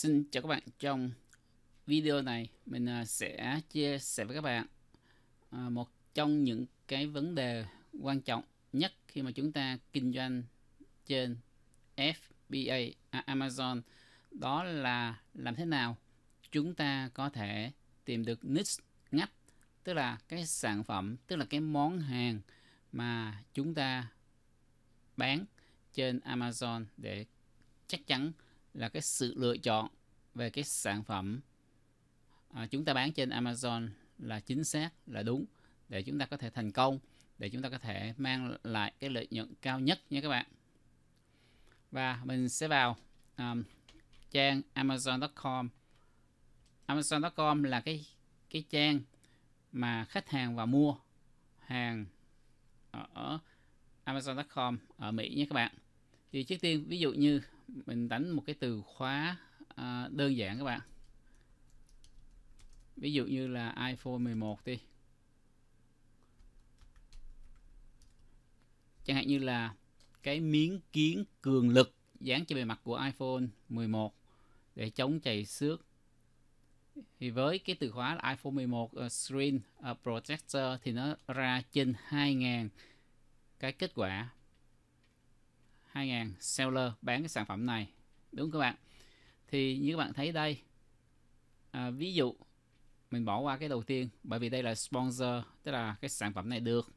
Xin chào các bạn trong video này mình à, sẽ chia sẻ với các bạn à, một trong những cái vấn đề quan trọng nhất khi mà chúng ta kinh doanh trên FBA à Amazon đó là làm thế nào chúng ta có thể tìm được niche ngách tức là cái sản phẩm tức là cái món hàng mà chúng ta bán trên Amazon để chắc chắn là cái sự lựa chọn về cái sản phẩm à, chúng ta bán trên Amazon là chính xác là đúng để chúng ta có thể thành công để chúng ta có thể mang lại cái lợi nhuận cao nhất nha các bạn và mình sẽ vào um, trang Amazon.com Amazon.com là cái cái trang mà khách hàng vào mua hàng ở Amazon.com ở Mỹ nha các bạn thì trước tiên ví dụ như mình đánh một cái từ khóa à, đơn giản các bạn ví dụ như là iPhone 11 đi chẳng hạn như là cái miếng kiến cường lực dán trên bề mặt của iPhone 11 để chống chảy xước thì với cái từ khóa là iPhone 11 uh, ờ, Screen uh, Protector thì nó ra trên 2.000 cái kết quả 2.000 seller bán cái sản phẩm này đúng không các bạn thì như các bạn thấy đây à, ví dụ mình bỏ qua cái đầu tiên bởi vì đây là sponsor tức là cái sản phẩm này được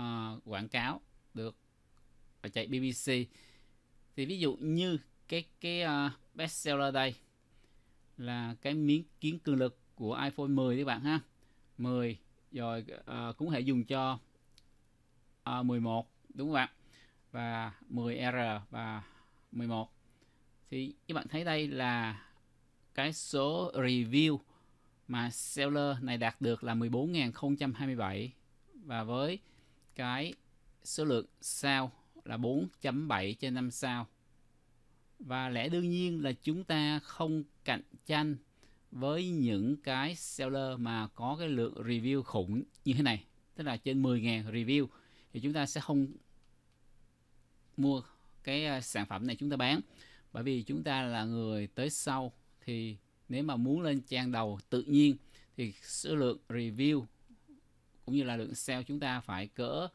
uh, quảng cáo được và chạy BBC thì ví dụ như cái cái uh, best seller đây là cái miếng kiến cường lực của iPhone 10 các bạn ha 10 rồi uh, cũng có thể dùng cho uh, 11 đúng không bạn và 10R và 11 thì các bạn thấy đây là cái số review mà seller này đạt được là 14.027 và với cái số lượng sao là 4.7 trên 5 sao và lẽ đương nhiên là chúng ta không cạnh tranh với những cái seller mà có cái lượng review khủng như thế này tức là trên 10.000 review thì chúng ta sẽ không mua cái à, sản phẩm này chúng ta bán bởi vì chúng ta là người tới sau thì nếu mà muốn lên trang đầu tự nhiên thì số lượng review cũng như là lượng sale chúng ta phải cỡ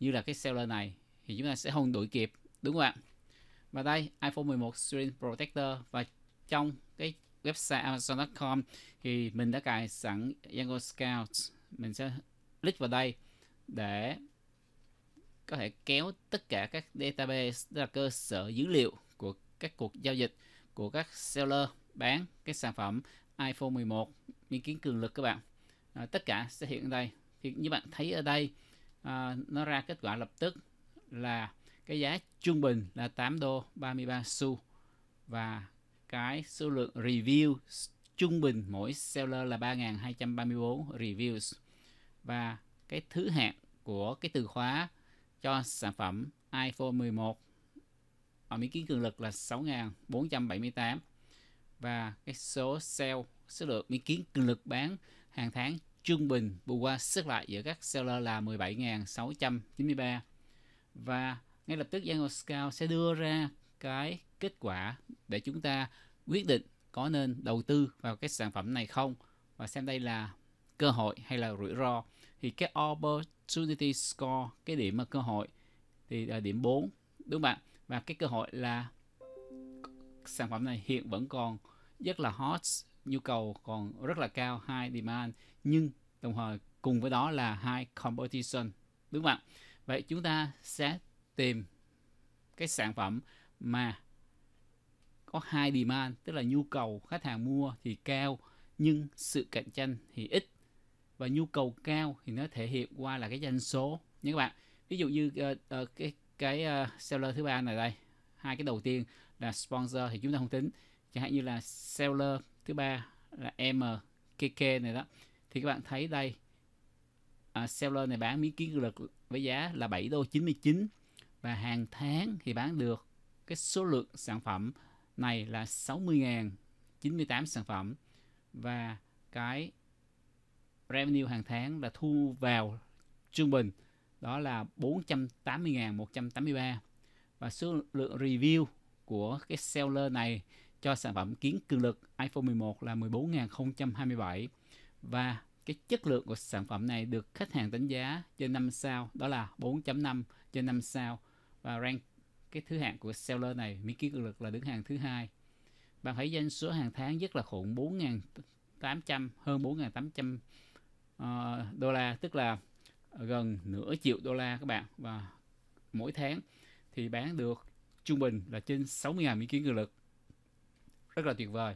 như là cái seller này thì chúng ta sẽ không đuổi kịp đúng không ạ và đây iPhone 11 Screen Protector và trong cái website Amazon.com thì mình đã cài sẵn Django Scout mình sẽ click vào đây để có thể kéo tất cả các database tức là cơ sở dữ liệu của các cuộc giao dịch của các seller bán cái sản phẩm iPhone 11 miếng kiến cường lực các bạn à, tất cả sẽ hiện đây thì như bạn thấy ở đây à, nó ra kết quả lập tức là cái giá trung bình là 8 đô 33 xu và cái số lượng review trung bình mỗi seller là 3.234 reviews và cái thứ hạng của cái từ khóa cho sản phẩm iPhone 11 ở miễn kiến cường lực là 6.478 và cái số sale số lượng miễn kiến cường lực bán hàng tháng trung bình bù qua sức lại giữa các seller là 17.693 và ngay lập tức Yango Scout sẽ đưa ra cái kết quả để chúng ta quyết định có nên đầu tư vào cái sản phẩm này không và xem đây là cơ hội hay là rủi ro thì cái opportunity score cái điểm mà cơ hội thì là điểm 4 đúng không bạn và cái cơ hội là sản phẩm này hiện vẫn còn rất là hot nhu cầu còn rất là cao high demand nhưng đồng thời cùng với đó là high competition đúng không ạ vậy chúng ta sẽ tìm cái sản phẩm mà có high demand tức là nhu cầu khách hàng mua thì cao nhưng sự cạnh tranh thì ít và nhu cầu cao thì nó thể hiện qua là cái doanh số nhé các bạn ví dụ như uh, uh, cái cái uh, seller thứ ba này đây hai cái đầu tiên là sponsor thì chúng ta không tính chẳng hạn như là seller thứ ba là mkk này đó thì các bạn thấy đây uh, seller này bán miếng kiến lực với giá là 7 đô 99 và hàng tháng thì bán được cái số lượng sản phẩm này là 60.098 sản phẩm và cái revenue hàng tháng là thu vào trung bình đó là 480.183 và số lượng review của cái seller này cho sản phẩm kiến cường lực iPhone 11 là 14.027 và cái chất lượng của sản phẩm này được khách hàng đánh giá trên 5 sao đó là 4.5 trên 5 sao và rank cái thứ hạng của seller này miễn kiến cường lực là đứng hàng thứ hai bạn thấy doanh số hàng tháng rất là khủng 4.800 hơn 4.800 Ờ, đô la tức là gần nửa triệu đô la các bạn và mỗi tháng thì bán được trung bình là trên 60.000 ý kiến người lực rất là tuyệt vời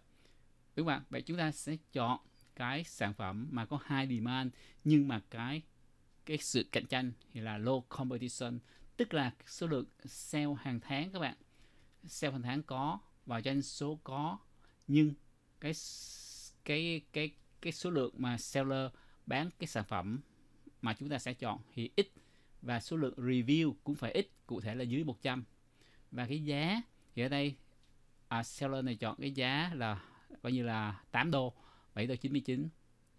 đúng không ạ vậy chúng ta sẽ chọn cái sản phẩm mà có hai demand nhưng mà cái cái sự cạnh tranh thì là low competition tức là số lượng sale hàng tháng các bạn sale hàng tháng có và doanh số có nhưng cái cái cái cái số lượng mà seller bán cái sản phẩm mà chúng ta sẽ chọn thì ít và số lượng review cũng phải ít cụ thể là dưới 100 và cái giá thì ở đây à, seller này chọn cái giá là coi như là 8 đô 7 đô 99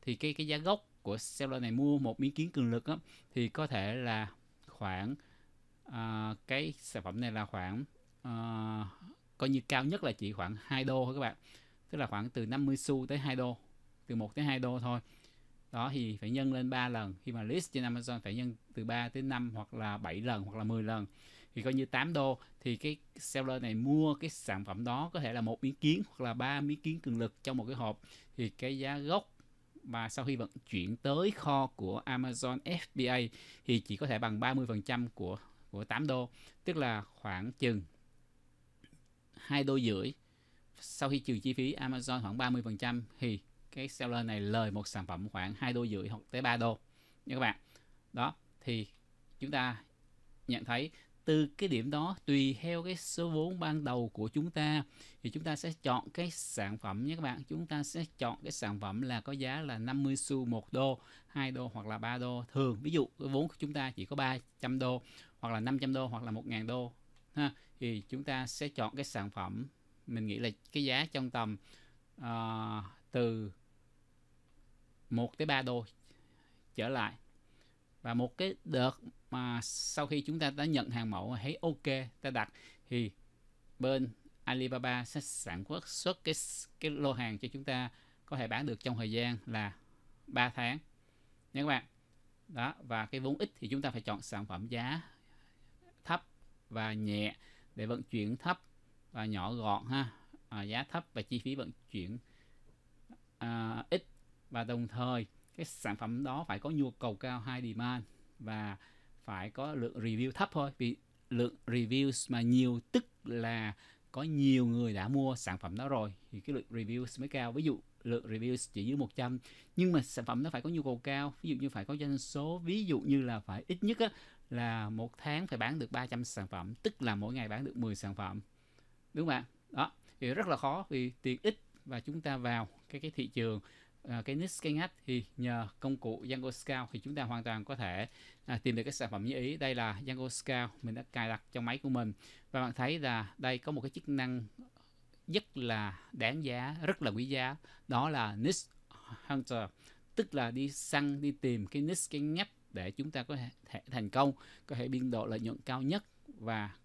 thì cái cái giá gốc của seller này mua một miếng kiến cường lực á, thì có thể là khoảng à, cái sản phẩm này là khoảng à, coi như cao nhất là chỉ khoảng 2 đô thôi các bạn tức là khoảng từ 50 xu tới 2 đô từ 1 tới 2 đô thôi đó thì phải nhân lên 3 lần khi mà list trên Amazon phải nhân từ 3 tới 5 hoặc là 7 lần hoặc là 10 lần thì coi như 8 đô thì cái seller này mua cái sản phẩm đó có thể là một miếng kiến hoặc là ba miếng kiến cường lực trong một cái hộp thì cái giá gốc và sau khi vận chuyển tới kho của Amazon FBA thì chỉ có thể bằng 30% của của 8 đô, tức là khoảng chừng 2 đô rưỡi. Sau khi trừ chi phí Amazon khoảng 30% thì cái seller này lời một sản phẩm khoảng 2 đô rưỡi hoặc tới 3 đô nha các bạn đó thì chúng ta nhận thấy từ cái điểm đó tùy theo cái số vốn ban đầu của chúng ta thì chúng ta sẽ chọn cái sản phẩm nhé các bạn chúng ta sẽ chọn cái sản phẩm là có giá là 50 xu 1 đô 2 đô hoặc là 3 đô thường ví dụ cái vốn của chúng ta chỉ có 300 đô hoặc là 500 đô hoặc là 1.000 đô ha thì chúng ta sẽ chọn cái sản phẩm mình nghĩ là cái giá trong tầm uh, từ 1 tới 3 đô trở lại và một cái đợt mà sau khi chúng ta đã nhận hàng mẫu thấy ok ta đặt thì bên Alibaba sẽ sản xuất xuất cái cái lô hàng cho chúng ta có thể bán được trong thời gian là 3 tháng nha các bạn đó và cái vốn ít thì chúng ta phải chọn sản phẩm giá thấp và nhẹ để vận chuyển thấp và nhỏ gọn ha à, giá thấp và chi phí vận chuyển à, ít và đồng thời cái sản phẩm đó phải có nhu cầu cao high demand và phải có lượng review thấp thôi vì lượng reviews mà nhiều tức là có nhiều người đã mua sản phẩm đó rồi thì cái lượng reviews mới cao ví dụ lượng reviews chỉ dưới 100 nhưng mà sản phẩm nó phải có nhu cầu cao ví dụ như phải có doanh số ví dụ như là phải ít nhất á, là một tháng phải bán được 300 sản phẩm tức là mỗi ngày bán được 10 sản phẩm đúng không ạ đó thì rất là khó vì tiền ít và chúng ta vào cái cái thị trường à, cái niche kênh hát thì nhờ công cụ Django Scout thì chúng ta hoàn toàn có thể à, tìm được cái sản phẩm như ý đây là Django Scout mình đã cài đặt trong máy của mình và bạn thấy là đây có một cái chức năng rất là đáng giá rất là quý giá đó là niche hunter tức là đi săn đi tìm cái niche cái ngách để chúng ta có thể thành công có thể biên độ lợi nhuận cao nhất và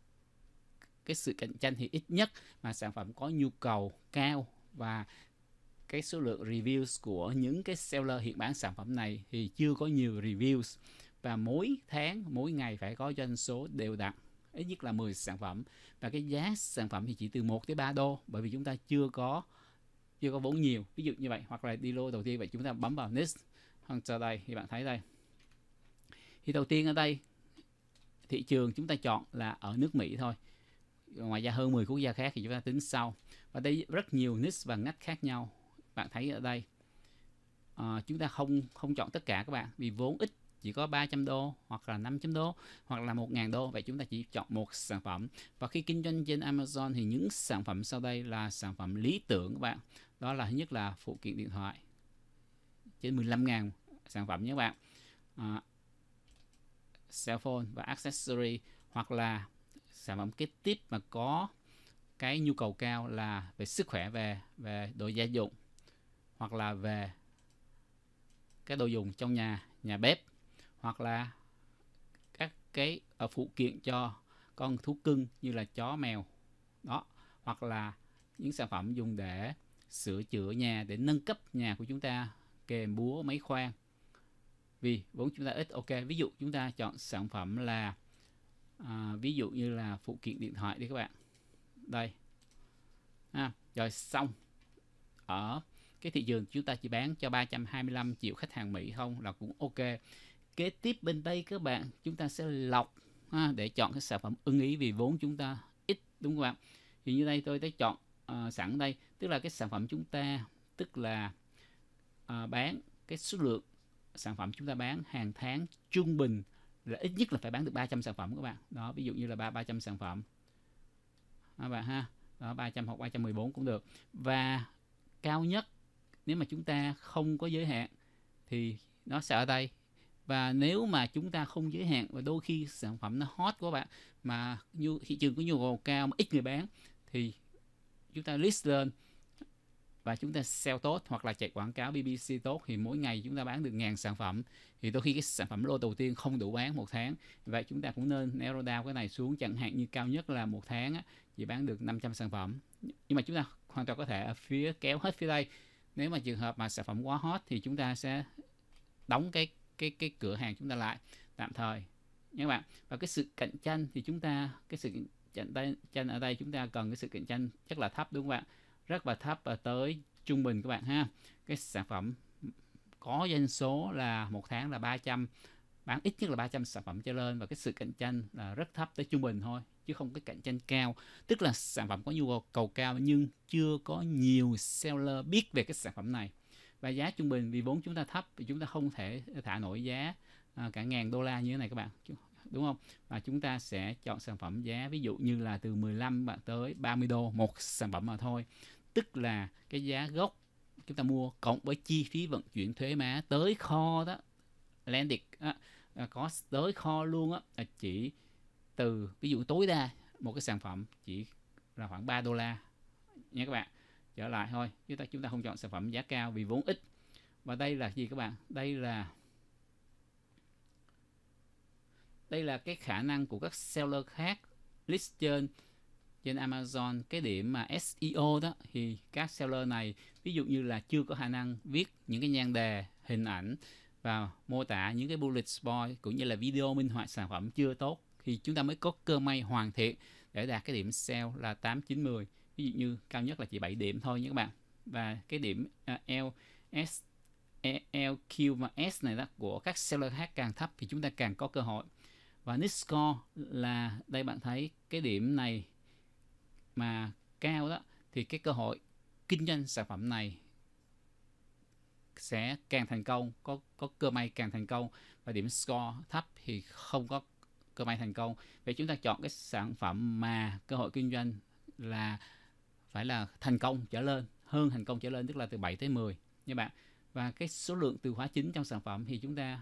cái sự cạnh tranh thì ít nhất mà sản phẩm có nhu cầu cao và cái số lượng reviews của những cái seller hiện bán sản phẩm này thì chưa có nhiều reviews và mỗi tháng mỗi ngày phải có doanh số đều đặn ít nhất là 10 sản phẩm và cái giá sản phẩm thì chỉ từ 1 tới 3 đô bởi vì chúng ta chưa có chưa có vốn nhiều ví dụ như vậy hoặc là đi lô đầu tiên vậy chúng ta bấm vào next hunter đây thì bạn thấy đây thì đầu tiên ở đây thị trường chúng ta chọn là ở nước Mỹ thôi ngoài ra hơn 10 quốc gia khác thì chúng ta tính sau và đây rất nhiều niche và ngách khác nhau bạn thấy ở đây à, chúng ta không không chọn tất cả các bạn vì vốn ít chỉ có 300 đô hoặc là 500 đô hoặc là 1.000 đô vậy chúng ta chỉ chọn một sản phẩm và khi kinh doanh trên Amazon thì những sản phẩm sau đây là sản phẩm lý tưởng các bạn đó là thứ nhất là phụ kiện điện thoại trên 15.000 sản phẩm nhé các bạn à, cell phone và accessory hoặc là sản phẩm kế tiếp mà có cái nhu cầu cao là về sức khỏe về về đồ gia dụng hoặc là về cái đồ dùng trong nhà nhà bếp hoặc là các cái à, phụ kiện cho con thú cưng như là chó mèo đó hoặc là những sản phẩm dùng để sửa chữa nhà để nâng cấp nhà của chúng ta kèm búa máy khoan vì vốn chúng ta ít ok ví dụ chúng ta chọn sản phẩm là à, ví dụ như là phụ kiện điện thoại đi các bạn đây à, rồi xong ở cái thị trường chúng ta chỉ bán cho 325 triệu khách hàng Mỹ không là cũng ok kế tiếp bên đây các bạn chúng ta sẽ lọc ha, để chọn cái sản phẩm ưng ý vì vốn chúng ta ít đúng không ạ thì như đây tôi đã chọn uh, sẵn đây tức là cái sản phẩm chúng ta tức là uh, bán cái số lượng sản phẩm chúng ta bán hàng tháng trung bình là ít nhất là phải bán được 300 sản phẩm các bạn đó ví dụ như là ba 300 sản phẩm các bạn ha đó 300 hoặc 314 cũng được và cao nhất nếu mà chúng ta không có giới hạn thì nó sẽ ở đây và nếu mà chúng ta không giới hạn và đôi khi sản phẩm nó hot quá bạn mà như thị trường có nhu cầu cao mà ít người bán thì chúng ta list lên và chúng ta sell tốt hoặc là chạy quảng cáo BBC tốt thì mỗi ngày chúng ta bán được ngàn sản phẩm thì đôi khi cái sản phẩm lô đầu tiên không đủ bán một tháng vậy chúng ta cũng nên narrow down cái này xuống chẳng hạn như cao nhất là một tháng chỉ bán được 500 sản phẩm nhưng mà chúng ta hoàn toàn có thể ở phía kéo hết phía đây nếu mà trường hợp mà sản phẩm quá hot thì chúng ta sẽ đóng cái cái cái cửa hàng chúng ta lại tạm thời nhé các bạn và cái sự cạnh tranh thì chúng ta cái sự cạnh tranh ở đây chúng ta cần cái sự cạnh tranh rất là thấp đúng không bạn rất là thấp và tới trung bình các bạn ha cái sản phẩm có doanh số là một tháng là 300 bán ít nhất là 300 sản phẩm trở lên và cái sự cạnh tranh là rất thấp tới trung bình thôi chứ không có cạnh tranh cao tức là sản phẩm có nhu cầu cao nhưng chưa có nhiều seller biết về cái sản phẩm này và giá trung bình vì vốn chúng ta thấp thì chúng ta không thể thả nổi giá à, cả ngàn đô la như thế này các bạn đúng không và chúng ta sẽ chọn sản phẩm giá ví dụ như là từ 15 bạn tới 30 đô một sản phẩm mà thôi tức là cái giá gốc chúng ta mua cộng với chi phí vận chuyển thuế má tới kho đó landed à, à, có tới kho luôn á chỉ từ ví dụ tối đa một cái sản phẩm chỉ là khoảng 3 đô la nha các bạn trở lại thôi chúng ta chúng ta không chọn sản phẩm giá cao vì vốn ít và đây là gì các bạn đây là đây là cái khả năng của các seller khác list trên trên Amazon cái điểm mà SEO đó thì các seller này ví dụ như là chưa có khả năng viết những cái nhan đề hình ảnh và mô tả những cái bullet point cũng như là video minh họa sản phẩm chưa tốt thì chúng ta mới có cơ may hoàn thiện để đạt cái điểm sell là 890 ví dụ như cao nhất là chỉ 7 điểm thôi nha các bạn và cái điểm uh, L S e, L Q và S này đó của các seller khác càng thấp thì chúng ta càng có cơ hội và nick score là đây bạn thấy cái điểm này mà cao đó thì cái cơ hội kinh doanh sản phẩm này sẽ càng thành công có có cơ may càng thành công và điểm score thấp thì không có cơ may thành công vậy chúng ta chọn cái sản phẩm mà cơ hội kinh doanh là phải là thành công trở lên hơn thành công trở lên tức là từ 7 tới 10 nha bạn và cái số lượng từ khóa chính trong sản phẩm thì chúng ta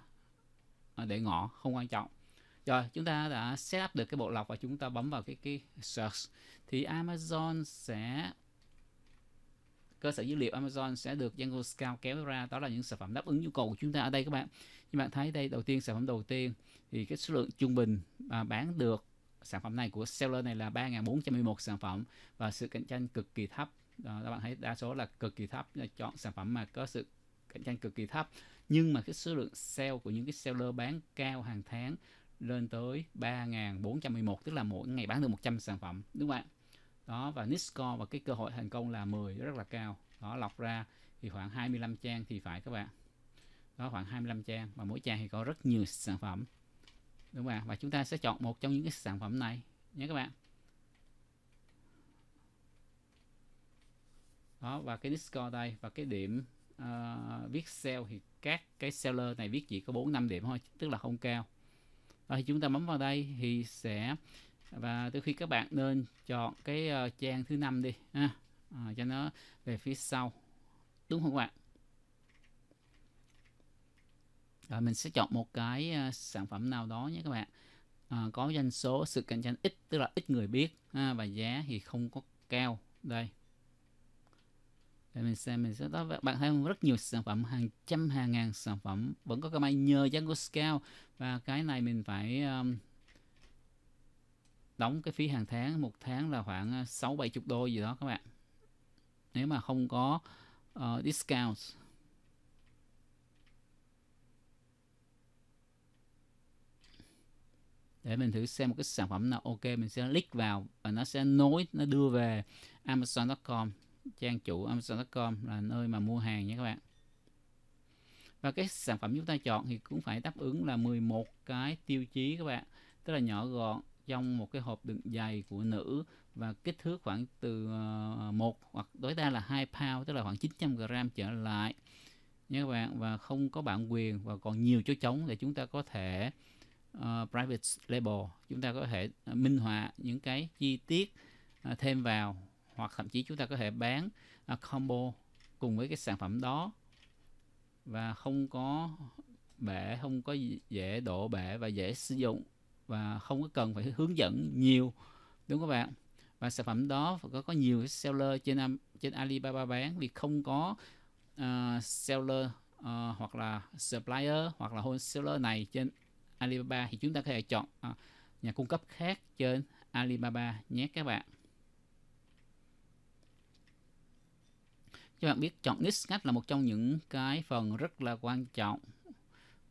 à, để ngỏ không quan trọng rồi chúng ta đã set up được cái bộ lọc và chúng ta bấm vào cái cái search thì Amazon sẽ cơ sở dữ liệu Amazon sẽ được Django Scout kéo ra đó là những sản phẩm đáp ứng nhu cầu của chúng ta ở đây các bạn như bạn thấy đây đầu tiên sản phẩm đầu tiên thì cái số lượng trung bình mà bán được sản phẩm này của seller này là 3.411 sản phẩm và sự cạnh tranh cực kỳ thấp đó, các bạn thấy đa số là cực kỳ thấp chọn sản phẩm mà có sự cạnh tranh cực kỳ thấp nhưng mà cái số lượng sale của những cái seller bán cao hàng tháng lên tới 3.411 tức là mỗi ngày bán được 100 sản phẩm đúng không ạ đó và niche và cái cơ hội thành công là 10 rất là cao đó lọc ra thì khoảng 25 trang thì phải các bạn có khoảng 25 trang và mỗi trang thì có rất nhiều sản phẩm đúng không ạ và chúng ta sẽ chọn một trong những cái sản phẩm này nhé các bạn đó và cái Discord đây và cái điểm uh, viết sale thì các cái seller này viết chỉ có 4 5 điểm thôi tức là không cao rồi chúng ta bấm vào đây thì sẽ và từ khi các bạn nên chọn cái uh, trang thứ năm đi ha à, cho nó về phía sau đúng không các bạn rồi mình sẽ chọn một cái ờ, sản phẩm nào đó nhé các bạn à, có doanh số sự cạnh tranh ít tức là ít người biết ha, và giá thì không có cao đây để mình xem mình sẽ đó bạn thấy rất nhiều sản phẩm hàng trăm hàng ngàn sản phẩm vẫn có cái may nhờ Django Scale và cái này mình phải um, đóng cái phí hàng tháng một tháng là khoảng ờ, sáu bảy chục đô gì đó các bạn nếu mà không có uh, discount để mình thử xem một cái sản phẩm nào ok mình sẽ click vào và nó sẽ nối nó đưa về amazon.com trang chủ amazon.com là nơi mà mua hàng nha các bạn và cái sản phẩm chúng ta chọn thì cũng phải đáp ứng là 11 cái tiêu chí các bạn tức là nhỏ gọn trong một cái hộp đựng dày của nữ và kích thước khoảng từ ờ, một hoặc tối đa là 2 pound tức là khoảng 900 gram trở lại nha các bạn và không có bản quyền và còn nhiều chỗ trống để chúng ta có thể uh, private label chúng ta có thể ờ, minh họa những cái chi tiết uh, thêm vào hoặc thậm chí chúng ta có thể bán uh, combo cùng với cái sản phẩm đó và không có bể không có dễ đổ bể và dễ sử dụng và không có cần phải hướng dẫn nhiều đúng không các bạn và sản phẩm đó có có nhiều seller trên trên Alibaba bán vì không có uh, seller uh, hoặc là supplier hoặc là wholesaler này trên Alibaba thì chúng ta có thể chọn ờ, nhà cung cấp khác trên Alibaba nhé các bạn. Các bạn biết chọn Discard là một trong những cái phần rất là quan trọng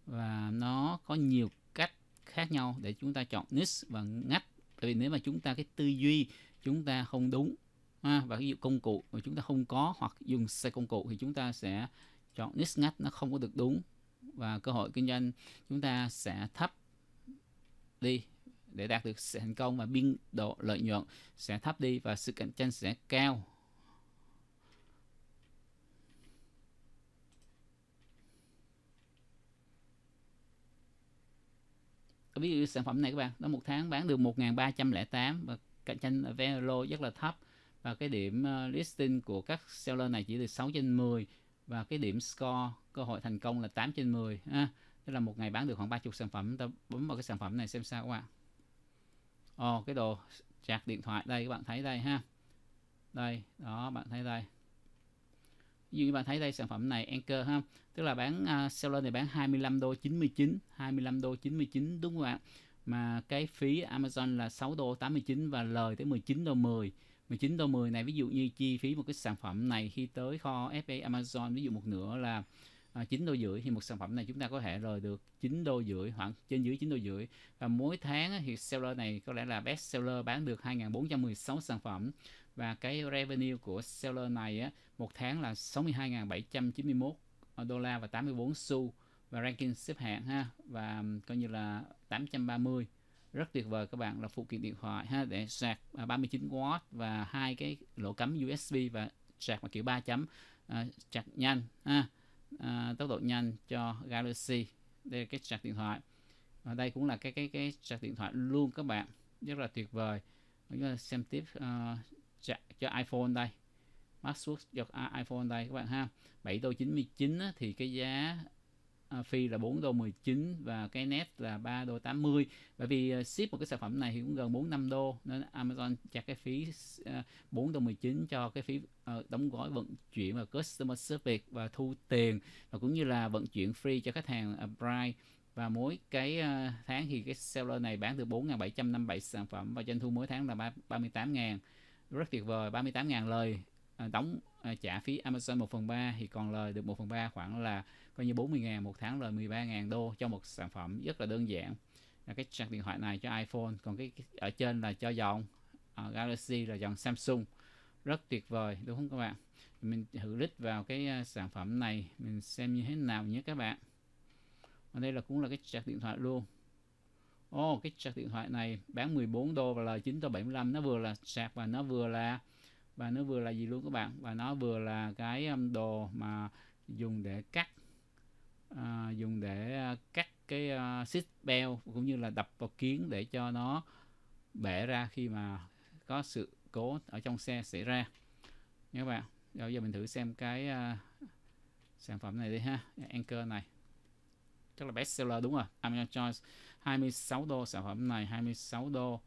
và nó có nhiều cách khác nhau để chúng ta chọn niche và ngách tại vì nếu mà chúng ta cái tư duy chúng ta không đúng và ví dụ công cụ mà chúng ta không có hoặc dùng sai công cụ thì chúng ta sẽ chọn niche ngách nó không có được đúng và cơ hội kinh doanh chúng ta sẽ thấp đi để đạt được sự thành công và biên độ lợi nhuận sẽ thấp đi và sự cạnh tranh sẽ cao ví dụ sản phẩm này các bạn nó một tháng bán được 1308 và cạnh tranh velo rất là thấp và cái điểm ờ, listing của các seller này chỉ từ 6 trên 10 và cái điểm score cơ hội thành công là 8 trên 10 ha. Tức là một ngày bán được khoảng 30 sản phẩm ta bấm vào cái sản phẩm này xem sao các bạn Ồ oh, cái đồ sạc điện thoại đây các bạn thấy đây ha đây đó bạn thấy đây ví dụ như bạn thấy đây sản phẩm này Anchor ha tức là bán uh, seller này bán 25 đô 99 25 đô 99 đúng không ạ mà cái phí Amazon là 6 đô 89 và lời tới 19 đô 10 19 đô 10 này ví dụ như chi phí một cái sản phẩm này khi tới kho FA Amazon ví dụ một nửa là À, 9 đô rưỡi thì một sản phẩm này chúng ta có thể lời được 9 đô rưỡi khoảng trên dưới 9 đô rưỡi và mỗi tháng thì seller này có lẽ là best seller bán được 2.416 sản phẩm và cái revenue của seller này á, một tháng là 62.791 đô la và 84 xu và ranking xếp hạng ha và coi như là 830 rất tuyệt vời các bạn là phụ kiện điện thoại ha để sạc 39W à, và hai cái lỗ cắm USB và sạc mà kiểu 3 chấm à, sạc nhanh ha à, tốc độ nhanh cho Galaxy đây là cái sạc điện thoại và đây cũng là cái cái cái sạc điện thoại luôn các bạn rất là tuyệt vời chúng ta xem tiếp uh, sạc cho iPhone đây MacBook cho iPhone đây các bạn ha 7 đô 99 á, thì cái giá À, phi là 4 đô 19 và cái net là 3 đô 80 bởi vì à, ship một cái sản phẩm này thì cũng gần 4 5 đô nên Amazon trả cái phí 4 à, đô 19 cho cái phí ờ, đóng gói vận chuyển và customer service và thu tiền và cũng như là vận chuyển free cho khách hàng Bright và mỗi cái tháng thì cái seller này bán từ 4.757 sản phẩm và doanh thu mỗi tháng là 38.000 rất tuyệt vời 38.000 lời đóng trả phí Amazon 1 phần 3 thì còn lời được 1 phần 3 khoảng là coi như 40 ngàn một tháng lời 13 ngàn đô cho một sản phẩm rất là đơn giản là cái sạc điện thoại này cho iPhone còn cái, ở trên là cho dòng uh, Galaxy là dòng Samsung rất tuyệt vời đúng không các bạn mình thử lít vào cái à, sản phẩm này mình xem như thế nào nhé các bạn và đây là cũng là cái sạc điện thoại luôn Ồ, oh, cái sạc điện thoại này bán 14 đô và lời 9 đô 75 nó vừa là sạc và nó vừa là và nó vừa là gì luôn các bạn và nó vừa là cái đồ mà dùng để cắt à, dùng để à, cắt cái uh, à, seat belt cũng như là đập vào kiến để cho nó bể ra khi mà có sự cố ở trong xe xảy ra nha các bạn rồi giờ mình thử xem cái uh, sản phẩm này đi ha Anchor này chắc là best seller đúng rồi Amazon Choice 26 đô sản phẩm này 26 đô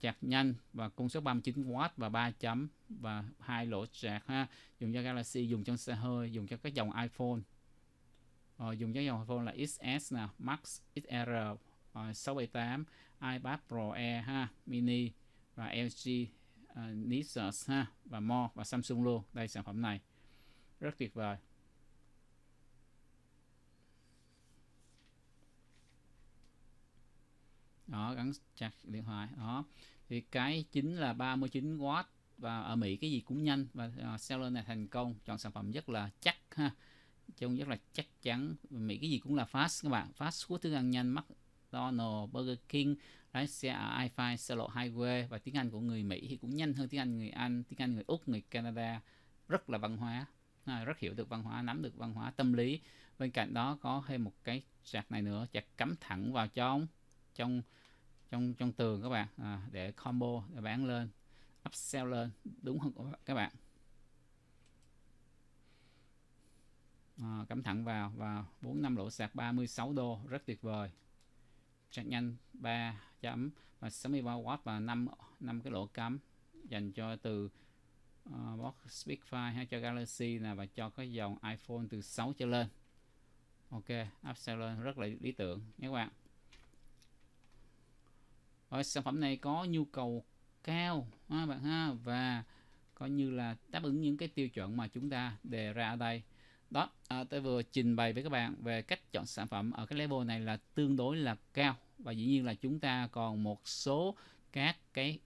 chạc nhanh và công suất 39W và 3 chấm và hai lỗ chạc ha dùng cho Galaxy dùng cho xe hơi dùng cho các dòng iPhone Ờ, dùng cho dòng iPhone là XS nè Max XR uh, 678 iPad Pro Air ha mini và LG uh, ờ, Nexus ha và Mo và Samsung luôn đây sản phẩm này rất tuyệt vời đó gắn chặt điện thoại đó thì cái chính là 39W và ở Mỹ cái gì cũng nhanh và uh, seller này thành công chọn sản phẩm rất là chắc ha trông rất là chắc chắn mỹ cái gì cũng là fast các bạn fast food thức ăn nhanh McDonald Burger King lái xe ở i5 xe lộ highway và tiếng Anh của người Mỹ thì cũng nhanh hơn tiếng Anh người Anh tiếng Anh người Úc người Canada rất là văn hóa à, rất hiểu được văn hóa nắm được văn hóa tâm lý bên cạnh đó có thêm một cái chặt này nữa chặt cắm thẳng vào trong trong trong trong tường các bạn à, để combo để bán lên upsell lên đúng không các bạn à, ờ, cắm thẳng vào và 4 năm lỗ sạc 36 đô rất tuyệt vời sạc nhanh 3 chấm và 63W và 5 5 cái lỗ cắm dành cho từ uh, box Speakfire hay cho Galaxy nè và cho cái dòng iPhone từ 6 trở lên ok upseller rất là lý tưởng nhé các bạn rồi sản phẩm này có nhu cầu cao ha bạn ha và coi như là đáp ứng những cái tiêu chuẩn mà chúng ta đề ra ở đây đó à, tôi vừa trình bày với các bạn về cách chọn sản phẩm ở cái level này là tương đối là cao và dĩ nhiên là chúng ta còn một số các cái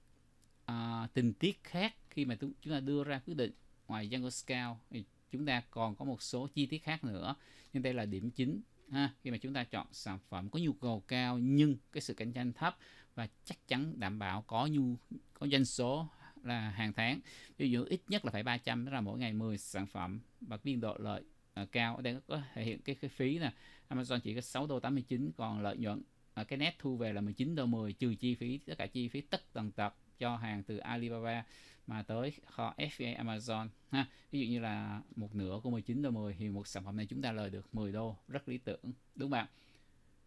à, tình tiết khác khi mà chúng ta đưa ra quyết định ngoài Django scale thì chúng ta còn có một số chi tiết khác nữa nhưng đây là điểm chính ha khi mà chúng ta chọn sản phẩm có nhu cầu cao nhưng cái sự cạnh tranh thấp và chắc chắn đảm bảo có nhu có doanh số là hàng tháng ví dụ ít nhất là phải 300 đó là mỗi ngày 10 sản phẩm và biên độ lợi À, cao ở đây có thể hiện cái, cái phí là Amazon chỉ có 6 đô 89 còn lợi nhuận uh, cái nét thu về là 19 đô 10 trừ chi phí tất cả chi phí tất tần tật cho hàng từ Alibaba mà tới kho FBA Amazon ha ví dụ như là một nửa của 19 đô 10 thì một sản phẩm này chúng ta lời được 10 đô rất lý tưởng đúng không ạ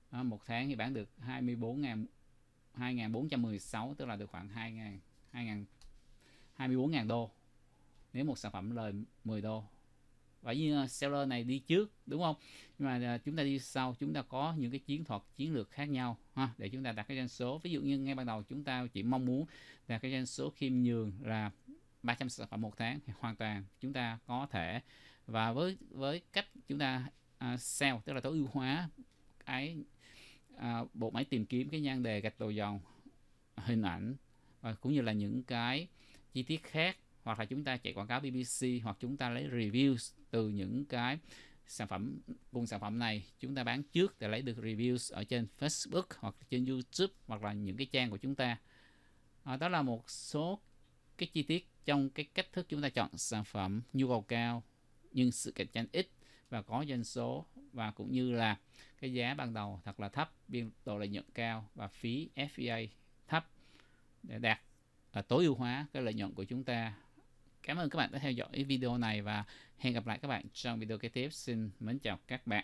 à, một tháng thì bán được 24 000 2.416 tức là được khoảng 2 000 2 ngàn 24 000 đô nếu một sản phẩm lời 10 đô và như à, seller này đi trước đúng không nhưng mà à, chúng ta đi sau chúng ta có những cái chiến thuật chiến lược khác nhau ha để chúng ta đặt cái doanh số ví dụ như ngay ban đầu chúng ta chỉ mong muốn là cái doanh số khiêm nhường là 300 sản phẩm một tháng thì hoàn toàn chúng ta có thể và với với cách chúng ta uh, sell tức là tối ưu hóa cái uh, bộ máy tìm kiếm cái nhan đề gạch đầu dòng hình ảnh và cũng như là những cái chi tiết khác hoặc là chúng ta chạy quảng cáo BBC hoặc chúng ta lấy reviews từ những cái sản phẩm cùng sản phẩm này chúng ta bán trước để lấy được reviews ở trên Facebook hoặc trên YouTube hoặc là những cái trang của chúng ta à, đó là một số cái chi tiết trong cái cách thức chúng ta chọn sản phẩm nhu cầu cao nhưng sự cạnh tranh ít và có doanh số và cũng như là cái giá ban đầu thật là thấp biên độ lợi nhuận cao và phí FVA e thấp để đạt và tối ưu hóa cái lợi nhuận của chúng ta Cảm ơn các bạn đã theo dõi video này và hẹn gặp lại các bạn trong video kế tiếp. Xin mến chào các bạn.